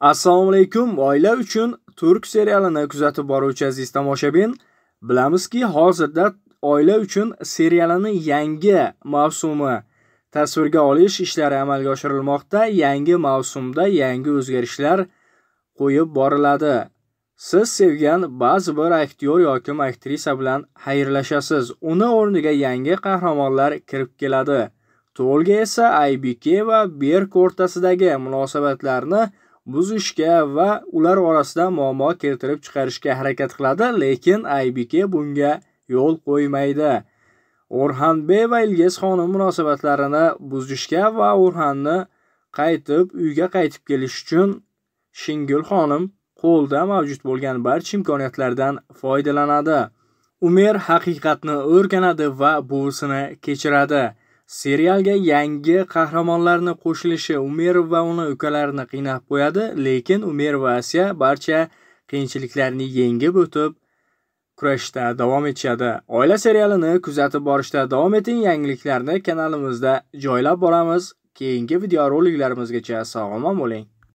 Assalomu alaykum. Oila uchun turk serialini kuzatib boruvchi aziz tomoshabin, bilamizki, hozirda oila uchun serialining yangi mavsumi tasvirga olish ishlari amalga oshirilmoqda. Yangi mavsumda yangi o'zgarishlar qo'yib boriladi. Siz sevgan ba'zi bir aktyor yoki aktrisa bilan xayrlashasiz. Uni o'rniga yangi qahramonlar kirib keladi. Tolga esa IBK va Berk o'rtasidagi munosabatlarni buzishga va ular orasida muammo keltirib chiqarishga harakat qiladi, lekin IBK bunga yo'l qo'ymaydi. Orxanbey va Ilgiz xonim munosabatlarini buzishga va Orxanni qaytib uyga qaytib kelish uchun Shingul xonim qo'lda mavjud bo'lgan barcha imkoniyatlardan foydalanadi. Umer haqiqatni o'rganadi va buvisini kechiradi. Serialga yangi qahramonlarni qo'shilishi Umerov va uni ukalarini qiynab qo'yadi, lekin Umerov va Asya barcha qiyinchiliklarni yengib o'tib, kurashda davom etishadi. Oila serialini kuzatib borishda davom eting. Yangiliklarni kanalimizda joylab boramiz. Keyingi videoroliklarimizgacha sog'omon sog' omon bo'ling.